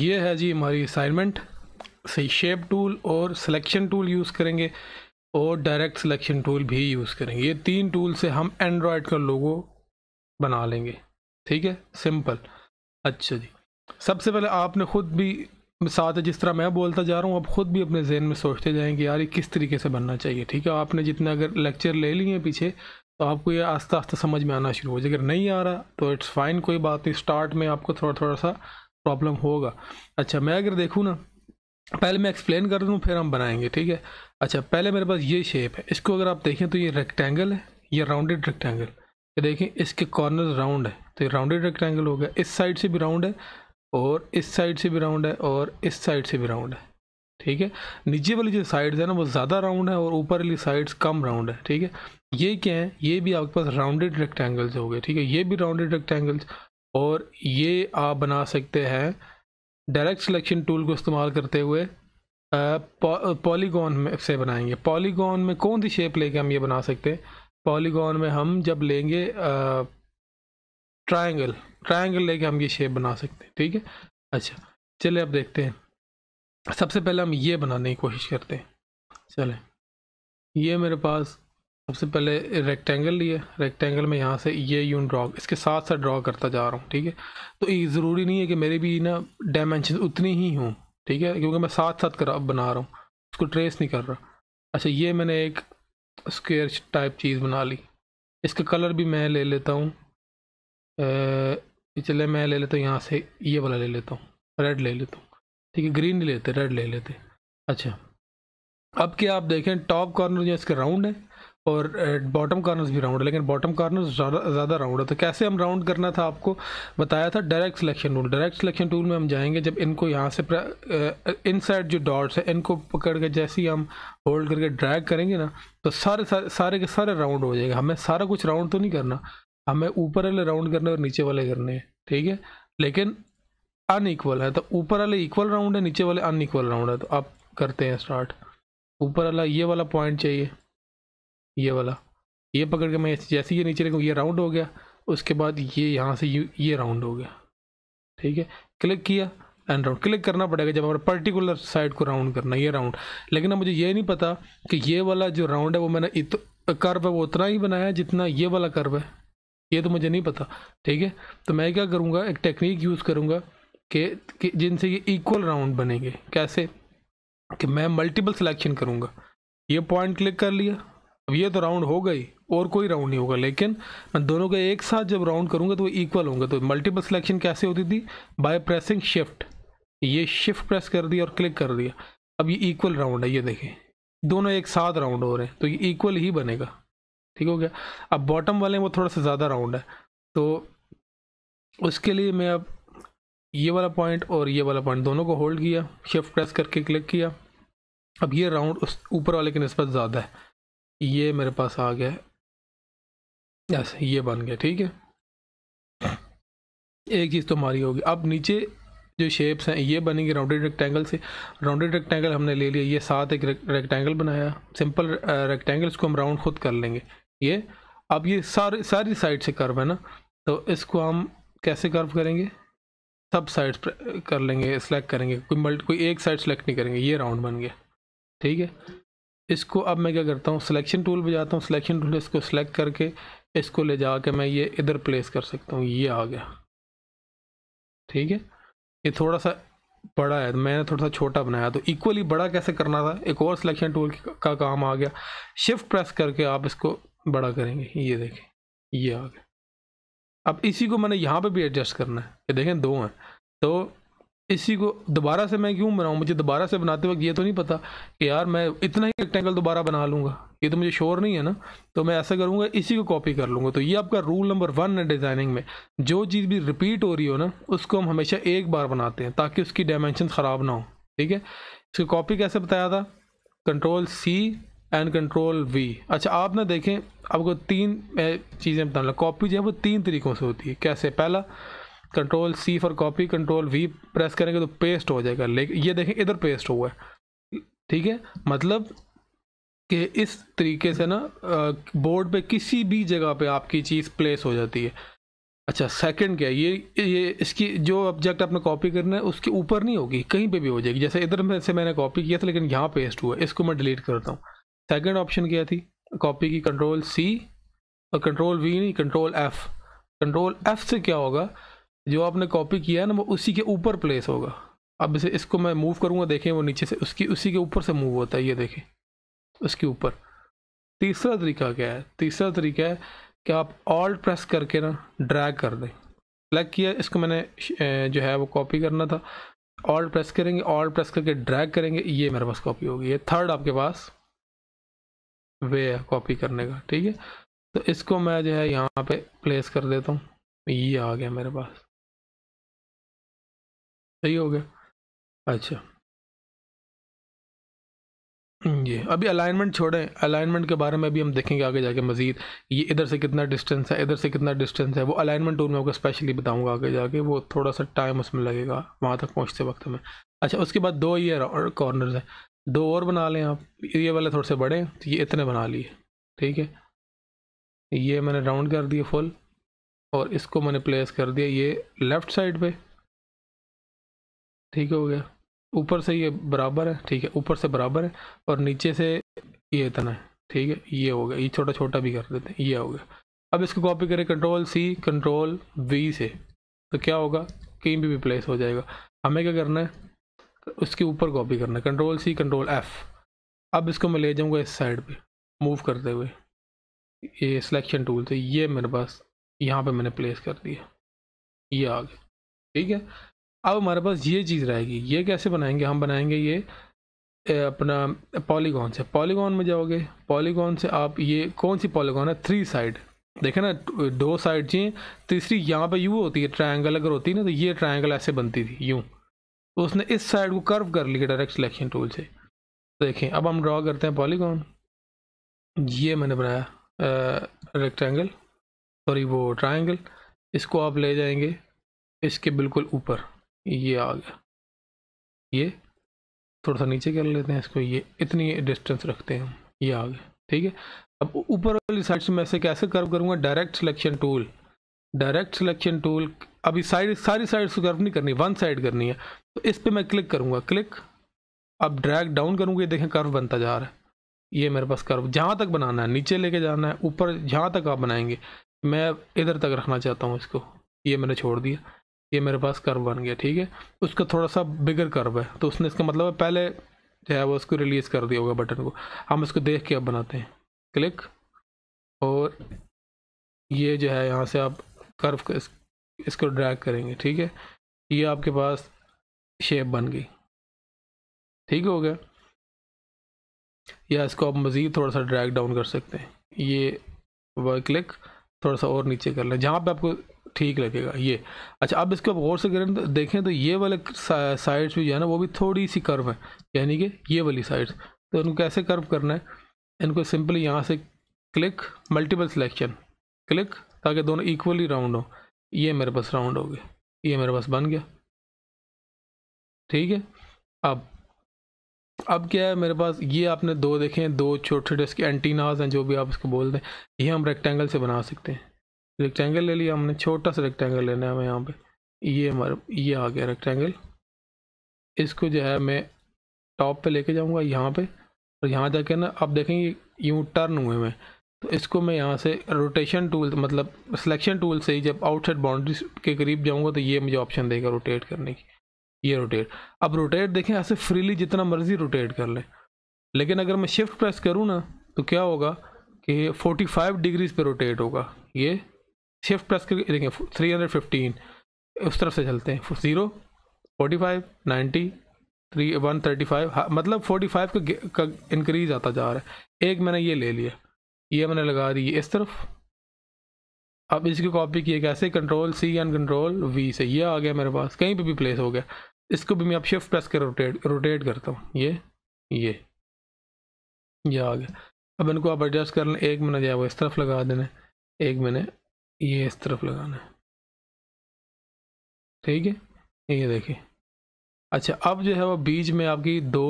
ये है जी हमारी असाइनमेंट सही शेप टूल और सिलेक्शन टूल यूज़ करेंगे और डायरेक्ट सिलेक्शन टूल भी यूज़ करेंगे ये तीन टूल से हम एंड्रॉयड का लोगो बना लेंगे ठीक है सिंपल अच्छा जी सबसे पहले आपने ख़ुद भी साथ है जिस तरह मैं बोलता जा रहा हूँ आप ख़ुद भी अपने जहन में सोचते जाएंगे कि यार ये किस तरीके से बनना चाहिए ठीक है आपने जितना अगर लेक्चर ले लिए पीछे तो आपको ये आस्ता आस्ता समझ में आना शुरू हो जाए अगर नहीं आ रहा तो इट्स फाइन कोई बात नहीं स्टार्ट में आपको थोड़ा थोड़ा सा प्रॉब्लम होगा अच्छा मैं अगर देखूँ ना पहले मैं एक्सप्लेन कर दूँ फिर हम बनाएंगे ठीक है अच्छा पहले मेरे पास ये शेप है इसको अगर आप देखें तो ये रेक्टेंगल है ये राउंडेड रेक्टेंगल ये देखें इसके कॉर्नर राउंड है तो ये राउंडेड रेक्टेंगल हो गया इस साइड से भी राउंड है और इस साइड से भी राउंड है और इस साइड से भी राउंड है ठीक है नीचे वाली जो साइड्स है ना वो ज़्यादा राउंड है और ऊपर वाली साइड्स कम राउंड है ठीक है ये क्या है ये भी आपके पास राउंडेड रेक्टेंगल्स हो गए ठीक है ये भी राउंडेड रेक्टेंगल्स और ये आप बना सकते हैं डायरेक्ट सिलेक्शन टूल को इस्तेमाल करते हुए पॉलीगॉन में से बनाएंगे पॉलीगॉन में कौन सी शेप लेके हम ये बना सकते हैं पॉलीगॉन में हम जब लेंगे ट्रायंगल ट्रायंगल लेके हम ये शेप बना सकते हैं ठीक है अच्छा चले अब देखते हैं सबसे पहले हम ये बनाने की कोशिश करते हैं चले ये मेरे पास सबसे पहले रेक्टेंगल लिया रेक्टेंगल में यहाँ से ये यून ड्रॉ इसके साथ साथ ड्रॉ करता जा रहा हूँ ठीक है तो ये ज़रूरी नहीं है कि मेरे भी ना डायमेंशन उतनी ही हों ठीक है क्योंकि मैं साथ साथ कर बना रहा हूँ उसको ट्रेस नहीं कर रहा अच्छा ये मैंने एक स्क्वेयर टाइप चीज़ बना ली इसका कलर भी मैं ले लेता हूँ चले मैं ले लेता हूँ यहाँ से ये वाला ले लेता हूँ रेड ले लेता हूँ ठीक है ग्रीन नहीं लेते रेड ले लेते अच्छा अब क्या आप देखें टॉप कॉर्नर जो इसका राउंड है और बॉटम कॉर्नर्स भी राउंड है लेकिन बॉटम कॉर्नर्स ज़्यादा राउंड है तो कैसे हम राउंड करना था आपको बताया था direct selection tool direct selection tool में हम जाएंगे जब इनको यहाँ से इनसाइड जो डॉट्स हैं इनको पकड़ के जैसे ही हम होल्ड करके ड्रैग करेंगे ना तो सारे सारे सारे के सारे राउंड हो जाएगा हमें सारा कुछ राउंड तो नहीं करना हमें ऊपर वाले राउंड करने और नीचे वाले करने हैं ठीक है लेकिन अनइक्वल है तो ऊपर वाले इक्वल राउंड है नीचे वाले एकवल राउंड है तो आप करते हैं स्टार्ट ऊपर वाला ये वाला पॉइंट चाहिए ये वाला ये पकड़ के मैं जैसे ये नीचे लेकूँ ये राउंड हो गया उसके बाद ये यहाँ से यू ये राउंड हो गया ठीक है क्लिक किया एंड राउंड क्लिक करना पड़ेगा जब हमारे पर्टिकुलर साइड को राउंड करना ये राउंड लेकिन अब मुझे ये नहीं पता कि ये वाला जो राउंड है वो मैंने इत कर्व है वो उतना ही बनाया जितना ये वाला कर्व है ये तो मुझे नहीं पता ठीक है तो मैं क्या करूँगा एक टेक्निक यूज़ करूँगा कि, कि जिनसे ये इक्वल राउंड बनेंगे कैसे कि मैं मल्टीपल सिलेक्शन करूँगा ये पॉइंट क्लिक कर लिया अब ये तो राउंड हो गई और कोई राउंड नहीं होगा लेकिन मैं दोनों का एक साथ जब राउंड करूँगा तो वो इक्वल होंगे तो मल्टीपल सिलेक्शन कैसे होती थी बाय प्रेसिंग शिफ्ट ये शिफ्ट प्रेस कर दिया और क्लिक कर दिया अब ये इक्वल राउंड है ये देखें दोनों एक साथ राउंड हो रहे हैं तो ये इक्वल ही बनेगा ठीक हो गया अब बॉटम वाले वो थोड़ा सा ज़्यादा राउंड है तो उसके लिए मैं अब ये वाला पॉइंट और ये वाला पॉइंट दोनों को होल्ड किया शिफ्ट प्रेस करके क्लिक किया अब ये राउंड उस ऊपर वाले की नस्बत ज़्यादा है ये मेरे पास आ गया यस ये बन गया ठीक है एक चीज़ तो हमारी होगी अब नीचे जो शेप्स हैं ये बनेंगे राउंडेड रेक्टेंगल से राउंडेड रेक्टेंगल हमने ले लिया ये साथ एक रेक्टेंगल बनाया सिंपल रेक्टेंगल्स को हम राउंड खुद कर लेंगे ये अब ये सारे सारी साइड से कर्व है ना तो इसको हम कैसे कर्व करेंगे सब साइड कर लेंगे सेलेक्ट करेंगे कोई मल्ट कोई एक साइड सेलेक्ट नहीं करेंगे ये राउंड बन गया ठीक है इसको अब मैं क्या करता हूँ सिलेक्शन टूल पर जाता हूँ सिलेक्शन टूल इसको सिलेक्ट करके इसको ले जा कर मैं ये इधर प्लेस कर सकता हूँ ये आ गया ठीक है ये थोड़ा सा बड़ा है मैंने थोड़ा सा छोटा बनाया तो इक्वली बड़ा कैसे करना था एक और सिलेक्शन टूल का, का काम आ गया शिफ्ट प्रेस करके आप इसको बड़ा करेंगे ये देखें ये आ गया अब इसी को मैंने यहाँ पर भी एडजस्ट करना है ये देखें दो हैं तो इसी को दोबारा से मैं क्यों बनाऊँ मुझे दोबारा से बनाते वक्त ये तो नहीं पता कि यार मैं इतना ही रेक्टेंगल दोबारा बना लूँगा ये तो मुझे शोर नहीं है ना तो मैं ऐसा करूँगा इसी को कॉपी कर लूँगा तो ये आपका रूल नंबर वन है डिज़ाइनिंग में जो चीज़ भी रिपीट हो रही हो ना उसको हम हमेशा एक बार बनाते हैं ताकि उसकी डायमेंशन ख़राब ना हो ठीक है इसकी कॉपी कैसे बताया था control C and control V अच्छा आप ना देखें आपको तीन चीज़ें बताना कॉपी जो है वो तीन तरीक़ों से होती है कैसे पहला control C for copy control V press करेंगे तो पेस्ट हो जाएगा लेकिन ये देखें इधर पेस्ट हुआ है ठीक है मतलब कि इस तरीके से ना बोर्ड पे किसी भी जगह पे आपकी चीज़ प्लेस हो जाती है अच्छा सेकंड क्या ये ये इसकी जो ऑब्जेक्ट आपने कॉपी करना है उसके ऊपर नहीं होगी कहीं पे भी हो जाएगी जैसे इधर में से मैंने कॉपी किया था लेकिन यहाँ पेस्ट हुआ इसको मैं डिलीट करता हूँ सेकंड ऑप्शन क्या थी कॉपी की कंट्रोल सी और कंट्रोल वी नहीं कंट्रोल एफ़ कंट्रोल एफ़ से क्या होगा जो आपने कॉपी किया है ना वो उसी के ऊपर प्लेस होगा अब इसे इसको मैं मूव करूँगा देखें वो नीचे से उसकी उसी के ऊपर से मूव होता है ये देखें उसके ऊपर तीसरा तरीका क्या है तीसरा तरीका है कि आप ऑल्ट प्रेस करके ना ड्रैग कर दें लग किया इसको मैंने जो है वो कॉपी करना था ऑल्ट प्रेस करेंगे ऑल्ट प्रेस करके ड्रैग करेंगे ये मेरे पास कॉपी होगी ये थर्ड आपके पास वे है कॉपी करने का ठीक है तो इसको मैं जो है यहाँ पे प्लेस कर देता हूँ ये आ गया मेरे पास सही हो गया अच्छा ये अभी अलाइनमेंट छोड़ें अलाइनमेंट के बारे में भी हम देखेंगे आगे जाके मज़ीद ये इधर से कितना डिस्टेंस है इधर से कितना डिस्टेंस है वो अलाइनमेंट टूल में आपको स्पेशली बताऊंगा आगे जाके वो थोड़ा सा टाइम उसमें लगेगा वहाँ तक पहुँचते वक्त में अच्छा उसके बाद दो ये और हैं दो और बना लें आप ये वाले थोड़े से बड़े तो ये इतने बना लिए ठीक है ये मैंने राउंड कर दिए फुल और इसको मैंने प्लेस कर दिया ये लेफ़्ट साइड पर ठीक हो गया ऊपर से ये बराबर है ठीक है ऊपर से बराबर है और नीचे से ये इतना है ठीक है ये हो गया ये छोटा छोटा भी कर देते हैं ये हो गया अब इसको कॉपी करें कंट्रोल सी कंट्रोल वी से तो क्या होगा कहीं भी प्लेस हो जाएगा हमें क्या करना है उसके ऊपर कॉपी करना है कंट्रोल सी कंट्रोल एफ़ अब इसको मैं ले जाऊंगा इस साइड पे मूव करते हुए ये सिलेक्शन टूल से ये मेरे पास यहाँ पे मैंने प्लेस कर दिया ये आ गया ठीक है अब हमारे पास ये चीज़ रहेगी ये कैसे बनाएंगे हम बनाएंगे ये अपना पॉलीगॉन से पॉलीगॉन में जाओगे पॉलीगॉन से आप ये कौन सी पॉलीगॉन है थ्री साइड देखे ना दो साइड चाहिए तीसरी यहाँ पे यू होती है ट्रायंगल अगर होती है ना तो ये ट्रायंगल ऐसे बनती थी यूँ तो उसने इस साइड को कर्व कर लिया डायरेक्ट सिलेक्शन टूल से देखें अब हम ड्रॉ करते हैं पॉलीगॉन ये मैंने बनाया रेक्टेंगल सॉरी वो ट्राइंगल इसको आप ले जाएंगे इसके बिल्कुल ऊपर ये आ गया ये थोड़ा सा नीचे कर लेते हैं इसको ये इतनी डिस्टेंस रखते हैं हम ये आ गया ठीक है अब ऊपर वाली साइड से मैं इसे कैसे कर्व करूँगा direct selection tool direct selection tool अभी साइड सारी साइड से कर्व नहीं करनी वन साइड करनी है तो इस पर मैं क्लिक करूँगा क्लिक अब ड्रैग डाउन करूँगा ये देखें कर्व बनता जा रहा है ये मेरे पास कर्व जहाँ तक बनाना है नीचे लेके जाना है ऊपर जहाँ तक आप बनाएंगे मैं इधर तक रखना चाहता हूँ इसको ये मैंने छोड़ दिया ये मेरे पास कर्व बन गया ठीक है उसका थोड़ा सा बिगर कर्व है तो उसने इसका मतलब है पहले जो है वो उसको रिलीज़ कर दिया होगा बटन को हम इसको देख के अब बनाते हैं क्लिक और ये जो है यहाँ से आप कर्व इस, इसको ड्रैग करेंगे ठीक है ये आपके पास शेप बन गई ठीक हो गया या इसको आप मज़ीद थोड़ा सा ड्रैग डाउन कर सकते हैं ये वर्क क्लिक थोड़ा सा और नीचे कर लें जहाँ पे आपको ठीक लगेगा ये अच्छा अब इसको गौर से करें तो देखें तो ये वाले साइड्स भी जो है ना वो भी थोड़ी सी कर्व है यानी कि ये वाली साइड्स तो इनको कैसे कर्व करना है इनको सिंपली यहाँ से क्लिक मल्टीपल सिलेक्शन क्लिक ताकि दोनों इक्वली राउंड हो ये मेरे पास राउंड हो गए ये मेरे पास बन गया ठीक है अब अब क्या है मेरे पास ये आपने दो देखे हैं दो छोटे छोटे इसके एंटीनाज हैं जो भी आप इसको बोल दें ये हम रेक्टेंगल से बना सकते हैं रेक्टेंगल ले लिया हमने छोटा सा रेक्टेंगल लेना है हमें यहाँ पे ये हमारा ये आ गया रेक्टेंगल इसको जो है मैं टॉप पे लेके जाऊँगा यहाँ पे और यहाँ जाके ना आप देखेंगे यूँ टर्न हुए में तो इसको मैं यहाँ से रोटेशन टूल मतलब सिलेक्शन टूल से ही जब आउटसाइड बाउंड्री के करीब जाऊँगा तो ये मुझे ऑप्शन देगा रोटेट करने की ये रोटेट अब रोटेट देखें ऐसे फ्रीली जितना मर्जी रोटेट कर लें लेकिन अगर मैं शिफ्ट प्रेस करूँ ना तो क्या होगा कि 45 डिग्रीज पर रोटेट होगा ये शिफ्ट प्लस करके देखें थ्री हंड्रेड फिफ्टीन उस तरफ से चलते हैं zero forty five ninety three one thirty five मतलब फोर्टी फाइव का, का इंक्रीज आता जा रहा है एक मैंने ये ले लिया ये मैंने लगा दी इस तरफ अब इसकी कॉपी किए कैसे control C and control V से ये आ गया मेरे पास कहीं पे भी प्लेस हो गया इसको भी मैं अब शिफ्ट प्रेस कर रोटेट रोटेट करता हूँ ये ये ये आ गया अब इनको आप एडजस्ट कर लें एक मैंने जो है वो इस तरफ लगा देना एक मैंने ये इस तरफ लगाना है ठीक है ये देखिए अच्छा अब जो है वो बीच में आपकी दो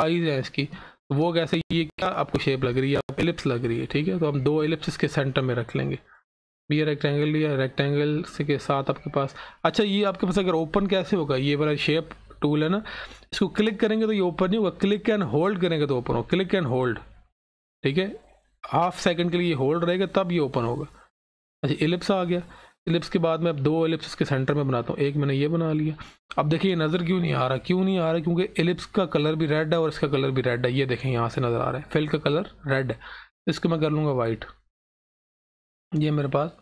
आईज हैं इसकी वो कैसे ये क्या आपको शेप लग रही है आप एलिप्स लग रही है ठीक है तो हम दो एलिप्स इसके सेंटर में रख लेंगे ये रेक्टेंगल लिया रेक्टेंगल के साथ आपके पास अच्छा ये आपके पास अगर ओपन कैसे होगा ये वाला शेप टूल है ना इसको क्लिक करेंगे तो ये ओपन नहीं होगा क्लिक एंड होल्ड करेंगे तो ओपन होगा क्लिक एंड होल्ड ठीक है हाफ सेकंड के लिए होल्ड रहेगा तब ये ओपन होगा अच्छा एलिप्स आ गया एलिप्स के बाद मैं अब दो एलिप्स के सेंटर में बनाता हूँ एक मैंने ये बना लिया अब देखिए ये नज़र क्यों नहीं आ रहा क्यों नहीं आ रहा क्योंकि एलिप्स का कलर भी रेड है और इसका कलर भी रेड है ये देखें यहाँ से नज़र आ रहा है फिल का कलर रेड है इसको मैं कर लूँगा वाइट ये मेरे पास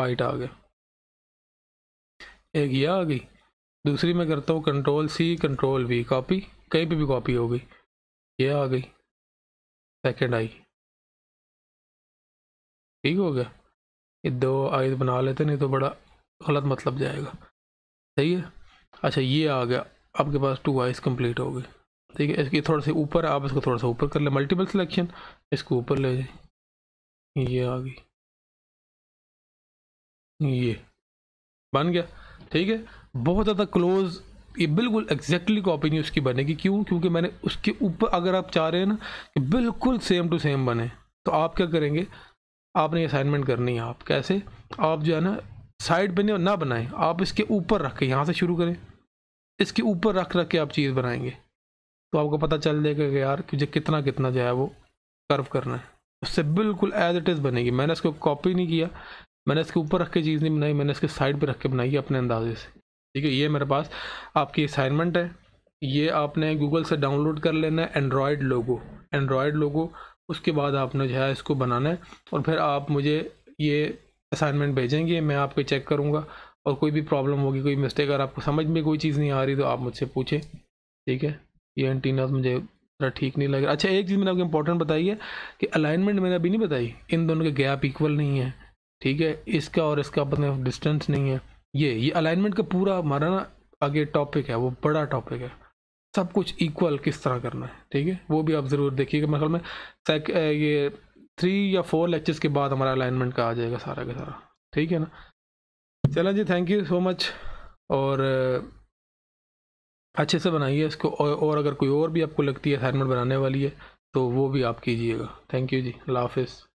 वाइट आ गया एक ये आ गई दूसरी मैं करता हूँ control C control V copy कहीं पर भी कॉपी हो गई ये आ गई सेकेंड आई ठीक हो गया ये दो आयत बना लेते नहीं तो बड़ा गलत मतलब जाएगा सही है अच्छा ये आ गया आपके पास टू आइस कंप्लीट हो गई ठीक है इसकी थोड़ा सा ऊपर आप इसको थोड़ा सा ऊपर कर लें मल्टीपल सिलेक्शन इसको ऊपर ले जाए ये आ गई ये बन गया ठीक है बहुत ज़्यादा क्लोज ये बिल्कुल एग्जैक्टली कॉपी नहीं उसकी बनेगी क्यों क्योंकि मैंने उसके ऊपर अगर आप चाह रहे हैं ना कि बिल्कुल सेम टू सेम बने तो आप क्या करेंगे आपने असाइनमेंट करनी है आप कैसे आप जो है ना साइड पर ना बनाएं आप इसके ऊपर रख के यहाँ से शुरू करें इसके ऊपर रख रख के आप चीज़ बनाएंगे तो आपको पता चल जाएगा कि यार कि कितना कितना जो है वो कर्व करना है उससे बिल्कुल एज इट इज़ बनेगी मैंने इसको कॉपी नहीं किया मैंने इसके ऊपर रख के चीज़ नहीं बनाई मैंने इसके साइड पर रख के बनाई अपने अंदाजे से ठीक है ये मेरे पास आपकी असाइनमेंट है ये आपने गूगल से डाउनलोड कर लेना है एंड्रॉयड लोगो एंड्रॉयड लोगो उसके बाद आपने जो है इसको बनाना है और फिर आप मुझे ये असाइनमेंट भेजेंगे मैं आपको चेक करूँगा और कोई भी प्रॉब्लम होगी कोई मिस्टेक अगर आपको समझ में कोई चीज़ नहीं आ रही तो आप मुझसे पूछें ठीक है ये एंटीना मुझे ठीक नहीं लग रहा अच्छा एक चीज़ मैंने आपको इंपॉर्टेंट बताई है कि अलाइनमेंट मैंने अभी नहीं बताई इन दोनों के गैप इक्वल नहीं है ठीक है इसका और इसका अपने डिस्टेंस नहीं है ये ये अलाइनमेंट का पूरा हमारा ना आगे टॉपिक है वो बड़ा टॉपिक है सब कुछ इक्वल किस तरह करना है ठीक है वो भी आप ज़रूर देखिएगा मेरे में सेक ये थ्री या फोर लेक्चर्स के बाद हमारा अलाइनमेंट का आ जाएगा सारा का सारा ठीक है ना चलें जी थैंक यू सो मच और अच्छे से बनाइए इसको और, और अगर कोई और भी आपको लगती है असाइनमेंट बनाने वाली है तो वो भी आप कीजिएगा थैंक यू जी अल्लाह हाफिज़